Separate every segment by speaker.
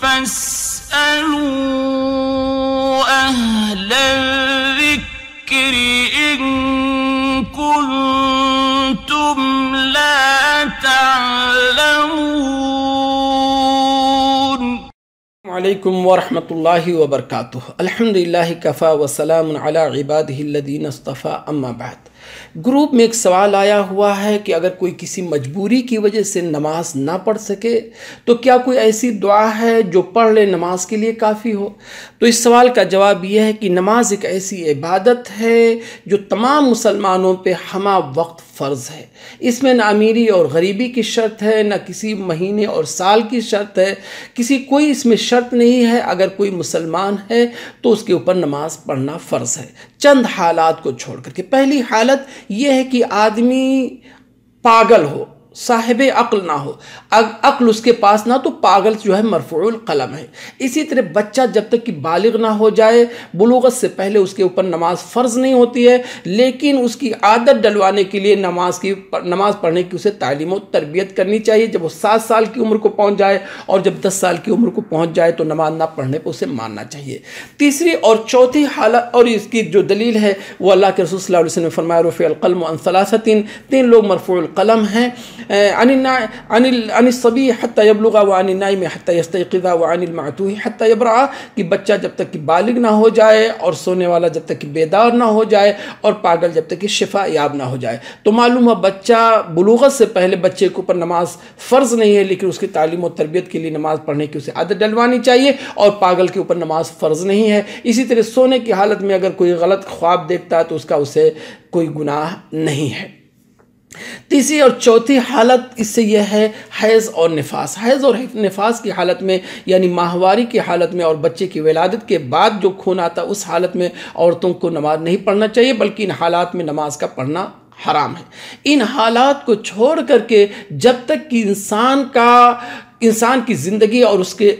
Speaker 1: فاسألوا أهل الذكر إن كنتم لا تعلمون السلام عليكم ورحمة الله وبركاته الحمد لله كفى وسلام على عباده الذين اصطفى أما بعد گروپ میں ایک سوال آیا ہوا ہے کہ اگر کوئی کسی مجبوری کی وجہ سے نماز نہ پڑھ سکے تو کیا کوئی ایسی دعا ہے جو پڑھ لے نماز کے لیے کافی ہو تو اس سوال کا جواب یہ ہے کہ نماز ایک ایسی عبادت ہے جو تمام مسلمانوں پہ ہمہ وقت فرض ہے اس میں نہ امیری اور غریبی کی شرط ہے نہ کسی مہینے اور سال کی شرط ہے کسی کوئی اس میں شرط نہیں ہے اگر کوئی مسلمان ہے تو اس کے اوپر نماز پڑھنا فرض ہے چند حالات کو چھوڑ کر کے پہلی حالت حالت یہ ہے کہ آدمی پاگل ہو صاحب عقل نہ ہو عقل اس کے پاس نہ تو پاگل جو ہے مرفوع القلم ہے اسی طرح بچہ جب تک کہ بالغ نہ ہو جائے بلوغت سے پہلے اس کے اوپر نماز فرض نہیں ہوتی ہے لیکن اس کی عادت ڈلوانے کے لیے نماز کی نماز پڑھنے کی اسے تعلیم و تربیت کرنی چاہیے جب وہ سات سال کی عمر کو پہنچ جائے اور جب دس سال کی عمر کو پہنچ جائے تو نماز نہ پڑھنے پہ اسے ماننا چاہیے تیسری اور چوتھی حالت اور اس کی جو دلیل ہے وہ اللہ کے رسول صلی اللہ علیہ وسلم فرمایا رفیع القلم و انصلاثین تین لوگ مرفوع القلم ہیں عن نا عن سبھی حت طیبلغا و انینائی میں حطیصی کا وہ انل ماتوی کہ بچہ جب تک کہ بالغ نہ ہو جائے اور سونے والا جب تک کہ بیدار نہ ہو جائے اور پاگل جب تک کہ شفا یاب نہ ہو جائے تو معلوم ہے بچہ بلوغت سے پہلے بچے کے اوپر نماز فرض نہیں ہے لیکن اس کی تعلیم و تربیت کے لیے نماز پڑھنے کی اسے عادت ڈلوانی چاہیے اور پاگل کے اوپر نماز فرض نہیں ہے اسی طرح سونے کی حالت میں اگر کوئی غلط خواب دیکھتا ہے تو اس کا اسے کوئی گناہ نہیں ہے تیسری اور چوتھی حالت اس سے یہ ہے حیض اور نفاس حیض اور نفاس کی حالت میں یعنی ماہواری کی حالت میں اور بچے کی ولادت کے بعد جو خون آتا اس حالت میں عورتوں کو نماز نہیں پڑھنا چاہیے بلکہ ان حالات میں نماز کا پڑھنا حرام ہے ان حالات کو چھوڑ کر کے جب تک کہ انسان کا انسان کی زندگی اور اس کے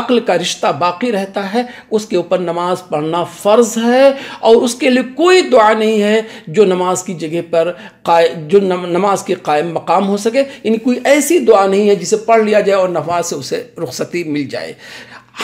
Speaker 1: عقل کا رشتہ باقی رہتا ہے اس کے اوپر نماز پڑھنا فرض ہے اور اس کے لیے کوئی دعا نہیں ہے جو نماز کی جگہ پر جو نماز کے قائم مقام ہو سکے یعنی کوئی ایسی دعا نہیں ہے جسے پڑھ لیا جائے اور نماز سے اسے رخصتی مل جائے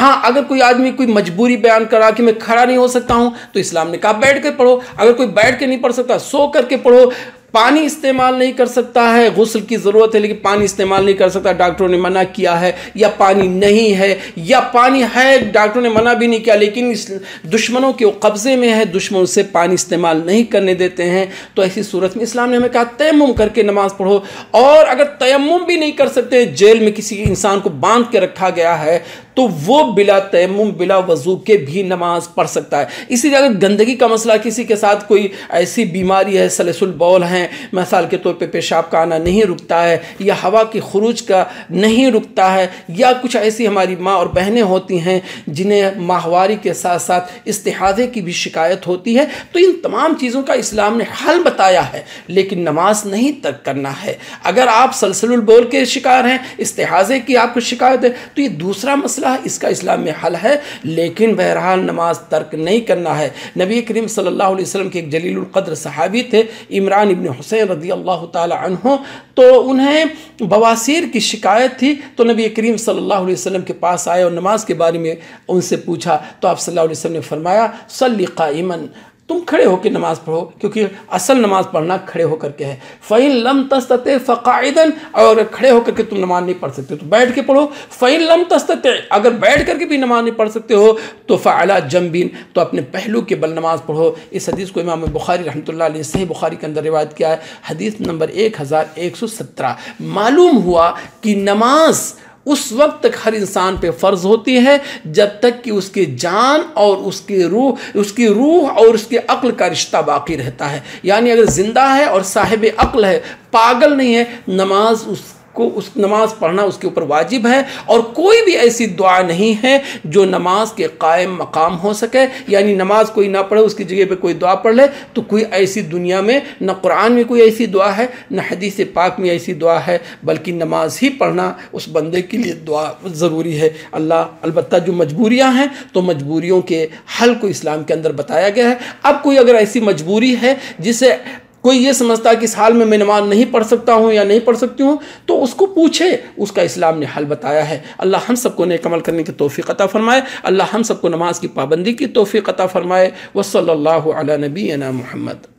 Speaker 1: ہاں اگر کوئی آدمی کوئی مجبوری بیان کرا کہ میں کھڑا نہیں ہو سکتا ہوں تو اسلام نے کہا بیٹھ کے پڑھو اگر کوئی بیٹھ کے نہیں پڑھ سکتا سو کر کے پڑھو پانی استعمال نہیں کر سکتا ہے غسل کی ضرورت ہے لیکن پانی استعمال نہیں کر سکتا ڈاکٹروں نے منع کیا ہے یا پانی نہیں ہے یا پانی ہے ڈاکٹروں نے منع بھی نہیں کیا لیکن اس دشمنوں کے قبضے میں ہے دشمن سے پانی استعمال نہیں کرنے دیتے ہیں تو ایسی صورت میں اسلام نے ہمیں کہا تیمم کر کے نماز پڑھو اور اگر تیمم بھی نہیں کر سکتے جیل میں کسی انسان کو باندھ کے رکھا گیا ہے تو وہ بلا تیمم بلا وضو کے بھی نماز پڑھ سکتا ہے اسی طرح گندگی کا مسئلہ کسی کے ساتھ کوئی ایسی بیماری ہے البول ہیں مثال کے طور پہ پیشاب کا آنا نہیں رکتا ہے یا ہوا کی خروج کا نہیں رکتا ہے یا کچھ ایسی ہماری ماں اور بہنیں ہوتی ہیں جنہیں ماہواری کے ساتھ ساتھ استحادے کی بھی شکایت ہوتی ہے تو ان تمام چیزوں کا اسلام نے حل بتایا ہے لیکن نماز نہیں ترک کرنا ہے اگر آپ سلسل البول کے شکار ہیں استحادے کی آپ کو شکایت ہے تو یہ دوسرا مسئلہ اس کا اسلام میں حل ہے لیکن بہرحال نماز ترک نہیں کرنا ہے نبی کریم صلی اللہ علیہ وسلم کے ایک جلیل القدر صحابی تھے عمران حسین رضی اللہ تعالی عنہ تو انہیں بواسیر کی شکایت تھی تو نبی کریم صلی اللہ علیہ وسلم کے پاس آئے اور نماز کے بارے میں ان سے پوچھا تو آپ صلی اللہ علیہ وسلم نے فرمایا صلی قائمًا تم کھڑے ہو کے نماز پڑھو کیونکہ اصل نماز پڑھنا کھڑے ہو کر کے ہے فعین لم تست فقائد اور اگر کھڑے ہو کر کے تم نماز نہیں پڑھ سکتے تو بیٹھ کے پڑھو فعین لم تست اگر بیٹھ کر کے بھی نماز نہیں پڑھ سکتے ہو تو فعلا جمبین تو اپنے پہلو کے بل نماز پڑھو اس حدیث کو امام بخاری رحمۃ اللہ علیہ صحیح بخاری کے اندر روایت کیا ہے حدیث نمبر ایک ہزار ایک سو سترہ معلوم ہوا کہ نماز اس وقت تک ہر انسان پہ فرض ہوتی ہے جب تک کہ اس کی جان اور اس کی روح اس کی روح اور اس کے عقل کا رشتہ باقی رہتا ہے یعنی اگر زندہ ہے اور صاحب عقل ہے پاگل نہیں ہے نماز اس کو اس نماز پڑھنا اس کے اوپر واجب ہے اور کوئی بھی ایسی دعا نہیں ہے جو نماز کے قائم مقام ہو سکے یعنی نماز کوئی نہ پڑھے اس کی جگہ پہ کوئی دعا پڑھ لے تو کوئی ایسی دنیا میں نہ قرآن میں کوئی ایسی دعا ہے نہ حدیث پاک میں ایسی دعا ہے بلکہ نماز ہی پڑھنا اس بندے کے لیے دعا ضروری ہے اللہ البتہ جو مجبوریاں ہیں تو مجبوریوں کے حل کو اسلام کے اندر بتایا گیا ہے اب کوئی اگر ایسی مجبوری ہے جسے کوئی یہ سمجھتا ہے کہ اس حال میں میں نماز نہیں پڑھ سکتا ہوں یا نہیں پڑھ سکتی ہوں تو اس کو پوچھے اس کا اسلام نے حل بتایا ہے اللہ ہم سب کو نیک عمل کرنے کی توفیق عطا فرمائے اللہ ہم سب کو نماز کی پابندی کی توفیق عطا فرمائے وصلی اللہ علی نبی محمد